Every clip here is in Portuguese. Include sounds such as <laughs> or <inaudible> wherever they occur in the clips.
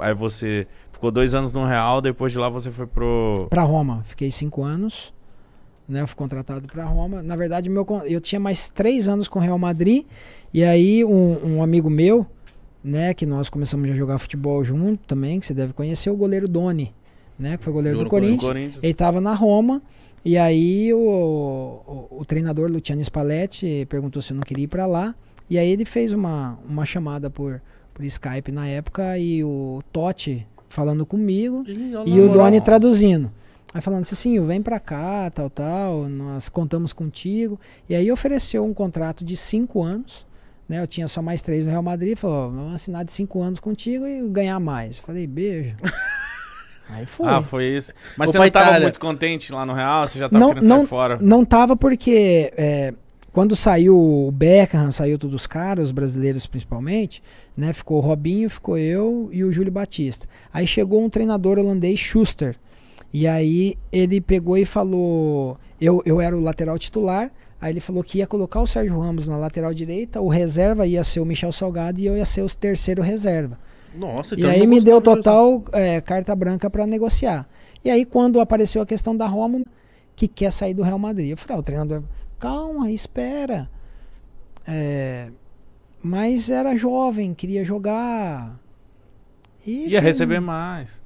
Aí você ficou dois anos no Real, depois de lá você foi pro. Pra Roma. Fiquei cinco anos. Né, eu fui contratado para Roma. Na verdade, meu, eu tinha mais três anos com o Real Madrid. E aí, um, um amigo meu, né, que nós começamos a jogar futebol junto também, que você deve conhecer, o goleiro Doni, né, que foi goleiro do Corinthians. Corinthians. Ele estava na Roma. E aí, o, o, o treinador Luciano Spalletti perguntou se eu não queria ir para lá. E aí, ele fez uma, uma chamada por, por Skype na época e o Totti falando comigo e, e o Doni traduzindo. Aí falando assim, vem pra cá, tal, tal, nós contamos contigo. E aí ofereceu um contrato de cinco anos, né? Eu tinha só mais três no Real Madrid, falou, vamos assinar de cinco anos contigo e ganhar mais. Falei, beijo. <laughs> Aí foi. Ah, foi isso. Mas você não estava muito contente lá no Real? Você já estava querendo não, sair fora? Não tava porque é, quando saiu o Beckham, saiu todos os caras, os brasileiros principalmente, né? Ficou o Robinho, ficou eu e o Júlio Batista. Aí chegou um treinador holandês, Schuster. E aí ele pegou e falou: eu, eu era o lateral titular. Aí ele falou que ia colocar o Sérgio Ramos na lateral direita, o reserva ia ser o Michel Salgado e eu ia ser o terceiro reserva. Nossa, então E aí me deu total é, carta branca para negociar. E aí quando apareceu a questão da Roma, que quer sair do Real Madrid, eu falei: ah, o treinador calma, espera. É, mas era jovem, queria jogar. E ia receber mais.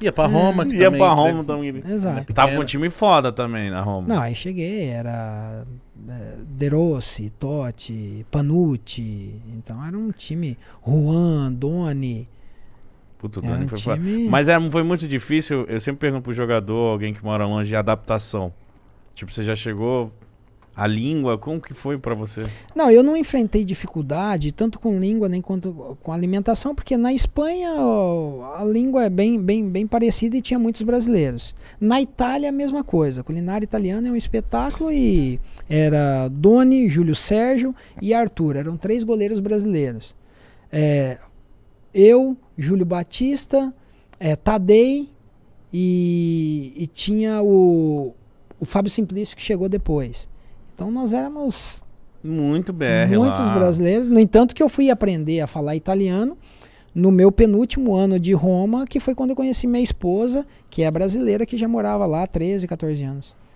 Ia pra Roma, é, que ia também. pra Roma também. Exato. Tava com um time foda também na Roma. Não, aí cheguei, era é, De Rossi, Totti, Panucci. Então era um time. Juan, Doni. Puta, Doni um foi time... Mas era, foi muito difícil. Eu sempre pergunto pro jogador, alguém que mora longe, de adaptação. Tipo, você já chegou, a língua? Como que foi para você? Não, eu não enfrentei dificuldade tanto com língua nem quanto com alimentação, porque na Espanha a língua é bem, bem, bem parecida e tinha muitos brasileiros. Na Itália a mesma coisa. A culinária italiana é um espetáculo e era Doni, Júlio Sérgio e Arthur. Eram três goleiros brasileiros. É, eu, Júlio Batista, é, Tadei e, e tinha o, o Fábio Simplício que chegou depois. Então nós éramos muito BR muitos lá. brasileiros. No entanto que eu fui aprender a falar italiano no meu penúltimo ano de Roma, que foi quando eu conheci minha esposa, que é brasileira, que já morava lá há 13, 14 anos.